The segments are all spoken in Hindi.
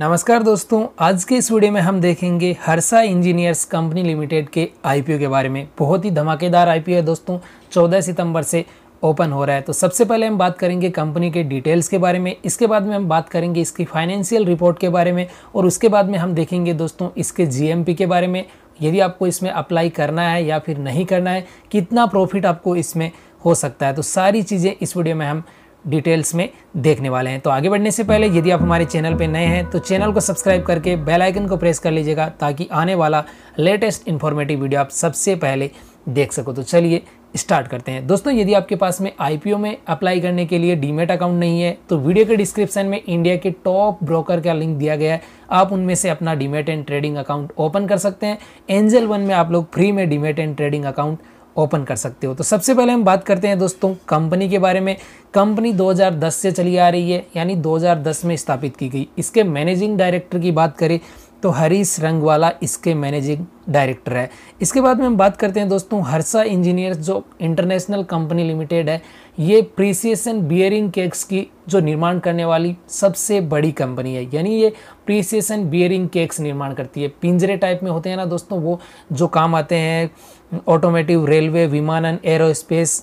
नमस्कार दोस्तों आज के इस वीडियो में हम देखेंगे हर्षा इंजीनियर्स कंपनी लिमिटेड के आईपीओ के बारे में बहुत ही धमाकेदार आईपीओ है दोस्तों 14 सितंबर से ओपन हो रहा है तो सबसे पहले हम बात करेंगे कंपनी के डिटेल्स के बारे में इसके बाद में हम बात करेंगे इसकी फाइनेंशियल रिपोर्ट के बारे में और उसके बाद में हम देखेंगे दोस्तों इसके जी के बारे में यदि आपको इसमें अप्लाई करना है या फिर नहीं करना है कितना प्रॉफिट आपको इसमें हो सकता है तो सारी चीज़ें इस वीडियो में हम डिटेल्स में देखने वाले हैं तो आगे बढ़ने से पहले यदि आप हमारे चैनल पर नए हैं तो चैनल को सब्सक्राइब करके बेल आइकन को प्रेस कर लीजिएगा ताकि आने वाला लेटेस्ट इन्फॉर्मेटिव वीडियो आप सबसे पहले देख सको तो चलिए स्टार्ट करते हैं दोस्तों यदि आपके पास में आई में अप्लाई करने के लिए डीमेट अकाउंट नहीं है तो वीडियो के डिस्क्रिप्शन में इंडिया के टॉप ब्रोकर का लिंक दिया गया है आप उनमें से अपना demat and trading account open कर सकते हैं एंजल वन में आप लोग फ्री में demat and trading account open कर सकते हो तो सबसे पहले हम बात करते हैं दोस्तों कंपनी के बारे में कंपनी 2010 से चली आ रही है यानी 2010 में स्थापित की गई इसके मैनेजिंग डायरेक्टर की बात करें तो हरीश रंगवाला इसके मैनेजिंग डायरेक्टर है इसके बाद में हम बात करते हैं दोस्तों हर्षा इंजीनियर्स जो इंटरनेशनल कंपनी लिमिटेड है ये प्रीसिएशन बियरिंग केक्स की जो निर्माण करने वाली सबसे बड़ी कंपनी है यानी ये प्रीसिएशन बियरिंग केक्स निर्माण करती है पिंजरे टाइप में होते हैं ना दोस्तों वो जो काम आते हैं ऑटोमेटिव रेलवे विमानन एरोस्पेस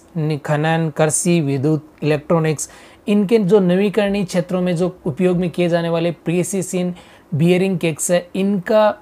खनन कृषि विद्युत इलेक्ट्रॉनिक्स इनके जो नवीकरणीय क्षेत्रों में जो उपयोग में किए जाने वाले प्रीसिसिन बियरिंग केक्स है इनका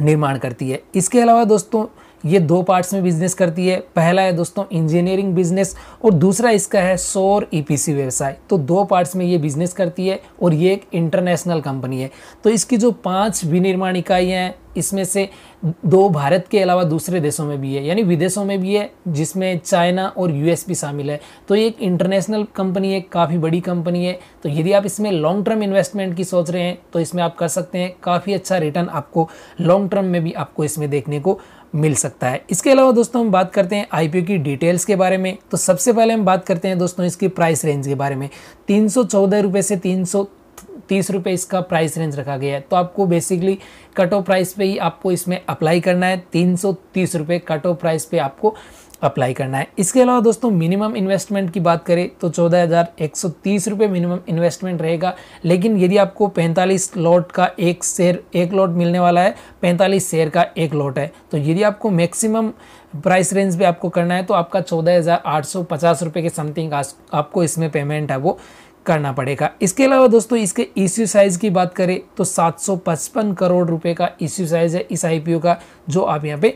निर्माण करती है इसके अलावा दोस्तों ये दो पार्ट्स में बिजनेस करती है पहला है दोस्तों इंजीनियरिंग बिजनेस और दूसरा इसका है सौर ईपीसी e व्यवसाय तो दो पार्ट्स में ये बिजनेस करती है और ये एक इंटरनेशनल कंपनी है तो इसकी जो पांच विनिर्माण इकाइयाँ हैं इसमें से दो भारत के अलावा दूसरे देशों में भी है यानी विदेशों में भी है जिसमें चाइना और यूएस भी शामिल है तो ये एक इंटरनेशनल कंपनी है काफ़ी बड़ी कंपनी है तो यदि आप इसमें लॉन्ग टर्म इन्वेस्टमेंट की सोच रहे हैं तो इसमें आप कर सकते हैं काफ़ी अच्छा रिटर्न आपको लॉन्ग टर्म में भी आपको इसमें देखने को मिल सकता है इसके अलावा दोस्तों हम बात करते हैं आईपीओ की डिटेल्स के बारे में तो सबसे पहले हम बात करते हैं दोस्तों इसकी प्राइस रेंज के बारे में तीन सौ से तीन सौ तीस रुपये इसका प्राइस रेंज रखा गया है तो आपको बेसिकली कट ऑफ प्राइस पे ही आपको इसमें अप्लाई करना है तीन सौ तीस रुपये कट ऑफ प्राइस पे आपको अप्लाई करना है इसके अलावा दोस्तों मिनिमम इन्वेस्टमेंट की बात करें तो चौदह हज़ार एक सौ तीस रुपये मिनिमम इन्वेस्टमेंट रहेगा लेकिन यदि आपको पैंतालीस लॉट का एक शेयर एक लॉट मिलने वाला है पैंतालीस शेयर का एक लॉट है तो यदि आपको मैक्सिमम प्राइस रेंज भी आपको करना है तो आपका चौदह हज़ार आठ सौ पचास रुपये के समथिंग आपको इसमें पेमेंट है वो करना पड़ेगा इसके अलावा दोस्तों इसके इश्यू साइज़ की बात करें तो 755 करोड़ रुपए का इश्यू साइज़ है इस आईपीओ का जो आप यहाँ पे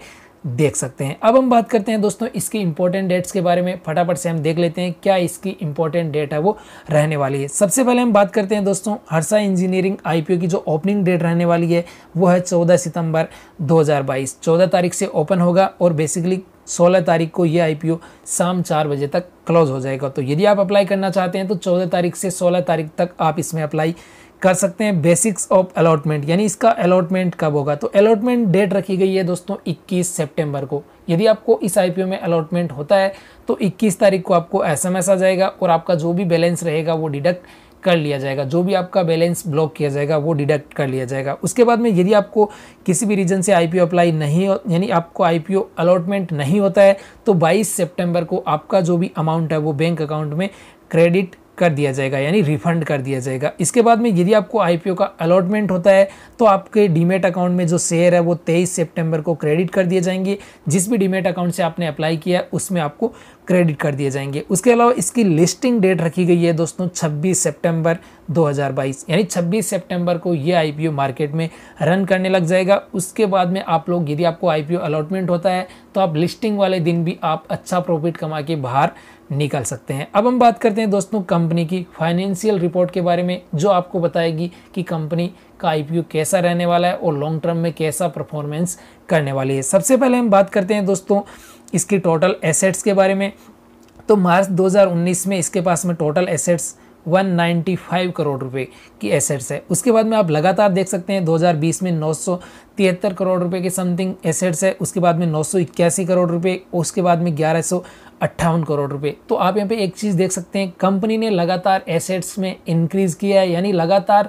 देख सकते हैं अब हम बात करते हैं दोस्तों इसके इंपॉर्टेंट डेट्स के बारे में फटाफट से हम देख लेते हैं क्या इसकी इंपॉर्टेंट डेट है वो रहने वाली है सबसे पहले हम बात करते हैं दोस्तों हर्षा इंजीनियरिंग आईपीओ की जो ओपनिंग डेट रहने वाली है वो है 14 सितंबर 2022 14 तारीख से ओपन होगा और बेसिकली सोलह तारीख को ये आईपीओ शाम चार बजे तक क्लोज हो जाएगा तो यदि आप अप्लाई करना चाहते हैं तो चौदह तारीख से सोलह तारीख तक आप इसमें अप्लाई कर सकते हैं बेसिक्स ऑफ अलॉटमेंट यानी इसका अलॉटमेंट कब होगा तो अलॉटमेंट डेट रखी गई है दोस्तों 21 सितंबर को यदि आपको इस आईपीओ में अलॉटमेंट होता है तो 21 तारीख को आपको एसएमएस आ जाएगा और आपका जो भी बैलेंस रहेगा वो डिडक्ट कर लिया जाएगा जो भी आपका बैलेंस ब्लॉक किया जाएगा वो डिडक्ट कर लिया जाएगा उसके बाद में यदि आपको किसी भी रीजन से आईपीओ अप्लाई नहीं हो यानी आपको आईपीओ अलॉटमेंट नहीं होता है तो 22 सितंबर को आपका जो भी अमाउंट है वो बैंक अकाउंट में क्रेडिट कर दिया जाएगा यानी रिफंड कर दिया जाएगा इसके बाद में यदि आपको आईपीओ का अलॉटमेंट होता है तो आपके डीमेट अकाउंट में जो शेयर है वो 23 सितंबर को क्रेडिट कर दिए जाएंगे जिस भी डीमेट अकाउंट से आपने अप्लाई किया है उसमें आपको क्रेडिट कर दिए जाएंगे उसके अलावा इसकी लिस्टिंग डेट रखी गई है दोस्तों 26 सितंबर 2022 यानी 26 सितंबर को ये आईपीओ मार्केट में रन करने लग जाएगा उसके बाद में आप लोग यदि आपको आईपीओ अलॉटमेंट होता है तो आप लिस्टिंग वाले दिन भी आप अच्छा प्रॉफिट कमा के बाहर निकाल सकते हैं अब हम बात करते हैं दोस्तों कंपनी की फाइनेंशियल रिपोर्ट के बारे में जो आपको बताएगी कि कंपनी का आईपीओ कैसा रहने वाला है और लॉन्ग टर्म में कैसा परफॉर्मेंस करने वाली है सबसे पहले हम बात करते हैं दोस्तों इसकी टोटल एसेट्स के बारे में तो मार्च 2019 में इसके पास में टोटल एसेट्स 195 करोड़ रुपए की एसेट्स है उसके बाद में आप लगातार देख सकते हैं 2020 में नौ तिहत्तर करोड़ रुपए के समथिंग एसेट्स है उसके बाद में नौ करोड़ रुपए उसके बाद में ग्यारह अट्ठावन करोड़ रुपए तो आप यहाँ पे एक चीज़ देख सकते हैं कंपनी ने लगातार एसेट्स में इंक्रीज़ किया है यानी लगातार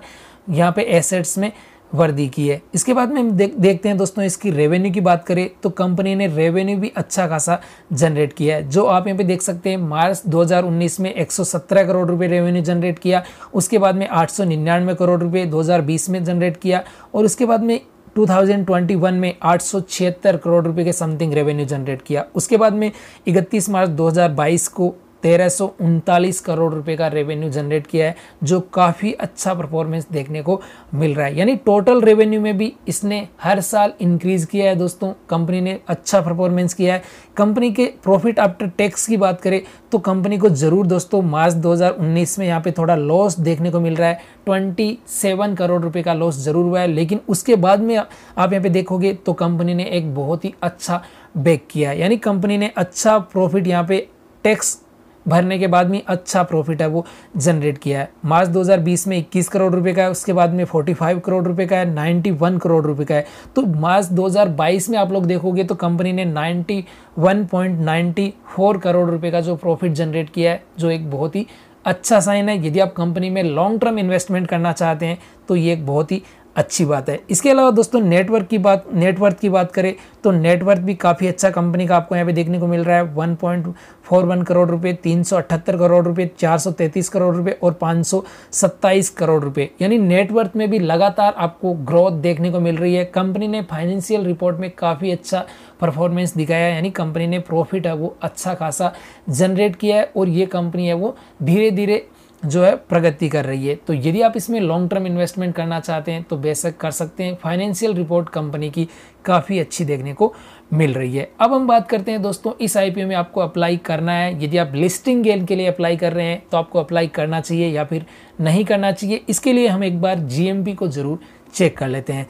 यहाँ पे एसेट्स में वर्दी की है इसके बाद में देख देखते हैं दोस्तों इसकी रेवेन्यू की बात करें तो कंपनी ने रेवेन्यू भी अच्छा खासा जनरेट किया है जो आप यहाँ पे देख सकते हैं मार्च 2019 में 117 करोड़ रुपए रेवेन्यू जनरेट किया उसके बाद में निन्यानवे करोड़ रुपए 2020 में जनरेट किया और उसके बाद में 2021 में 876 करोड़ रुपए के समथिंग रेवेन्यू जनरेट किया उसके बाद में 31 मार्च 2022 को तेरह करोड़ रुपए का रेवेन्यू जनरेट किया है जो काफ़ी अच्छा परफॉर्मेंस देखने को मिल रहा है यानी टोटल रेवेन्यू में भी इसने हर साल इंक्रीज़ किया है दोस्तों कंपनी ने अच्छा परफॉर्मेंस किया है कंपनी के प्रॉफिट आफ्टर टैक्स की बात करें तो कंपनी को ज़रूर दोस्तों मार्च 2019 में यहाँ पे थोड़ा लॉस देखने को मिल रहा है ट्वेंटी करोड़ रुपये का लॉस ज़रूर हुआ है लेकिन उसके बाद में आप यहाँ पर देखोगे तो कंपनी ने एक बहुत ही अच्छा बैक किया है यानी कंपनी ने अच्छा प्रॉफिट यहाँ पर टैक्स भरने के बाद में अच्छा प्रॉफिट है वो जनरेट किया है मार्च 2020 में 21 करोड़ रुपए का है उसके बाद में 45 करोड़ रुपए का है 91 करोड़ रुपए का है तो मार्च 2022 में आप लोग देखोगे तो कंपनी ने 91.94 करोड़ रुपए का जो प्रॉफिट जनरेट किया है जो एक बहुत ही अच्छा साइन है यदि आप कंपनी में लॉन्ग टर्म इन्वेस्टमेंट करना चाहते हैं तो ये एक बहुत ही अच्छी बात है इसके अलावा दोस्तों नेटवर्क की बात नेटवर्थ की बात करें तो नेटवर्थ भी काफ़ी अच्छा कंपनी का आपको यहाँ पे देखने को मिल रहा है 1.41 करोड़ रुपए 378 करोड़ रुपए 433 करोड़ रुपए और 527 करोड़ रुपए यानी नेटवर्थ में भी लगातार आपको ग्रोथ देखने को मिल रही है कंपनी ने फाइनेंशियल रिपोर्ट में काफ़ी अच्छा परफॉर्मेंस दिखाया है यानी कंपनी ने प्रॉफिट है वो अच्छा खासा जनरेट किया है और ये कंपनी है वो धीरे धीरे जो है प्रगति कर रही है तो यदि आप इसमें लॉन्ग टर्म इन्वेस्टमेंट करना चाहते हैं तो बेशक कर सकते हैं फाइनेंशियल रिपोर्ट कंपनी की काफ़ी अच्छी देखने को मिल रही है अब हम बात करते हैं दोस्तों इस आई में आपको अप्लाई करना है यदि आप लिस्टिंग गेन के लिए अप्लाई कर रहे हैं तो आपको अप्लाई करना चाहिए या फिर नहीं करना चाहिए इसके लिए हम एक बार जी को ज़रूर चेक कर लेते हैं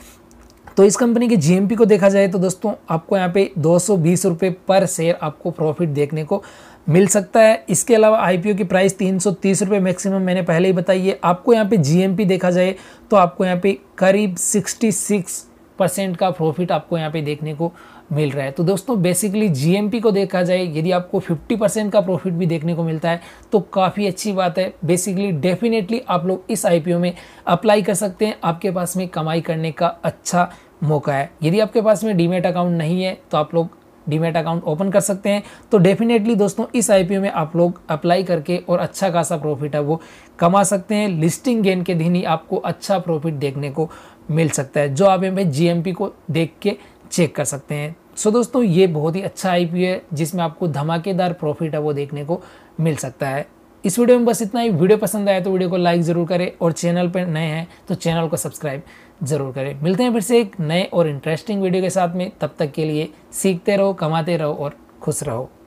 तो इस कंपनी के जीएमपी को देखा जाए तो दोस्तों आपको यहाँ पे दो सौ पर शेयर आपको प्रॉफिट देखने को मिल सकता है इसके अलावा आई की प्राइस तीन सौ तीस रुपये मैक्सिमम मैंने पहले ही बताई है आपको यहाँ पे जी देखा जाए तो आपको यहाँ पे करीब सिक्सटी सिक्स परसेंट का प्रॉफिट आपको यहाँ पे देखने को मिल रहा है तो दोस्तों बेसिकली जीएमपी को देखा जाए यदि आपको 50 परसेंट का प्रॉफिट भी देखने को मिलता है तो काफ़ी अच्छी बात है बेसिकली डेफिनेटली आप लोग इस आईपीओ में अप्लाई कर सकते हैं आपके पास में कमाई करने का अच्छा मौका है यदि आपके पास में डीमेट अकाउंट नहीं है तो आप लोग डीमेट अकाउंट ओपन कर सकते हैं तो डेफिनेटली दोस्तों इस आईपीओ में आप लोग अप्लाई करके और अच्छा खासा प्रॉफिट है वो कमा सकते हैं लिस्टिंग गेन के दिन ही आपको अच्छा प्रॉफिट देखने को मिल सकता है जो आप हमें जीएमपी को देख के चेक कर सकते हैं सो so दोस्तों ये बहुत ही अच्छा आईपीओ है जिसमें आपको धमाकेदार प्रॉफिट है वो देखने को मिल सकता है इस वीडियो में बस इतना ही वीडियो पसंद आया तो वीडियो को लाइक ज़रूर करें और चैनल पर नए हैं तो चैनल को सब्सक्राइब ज़रूर करें मिलते हैं फिर से एक नए और इंटरेस्टिंग वीडियो के साथ में तब तक के लिए सीखते रहो कमाते रहो और खुश रहो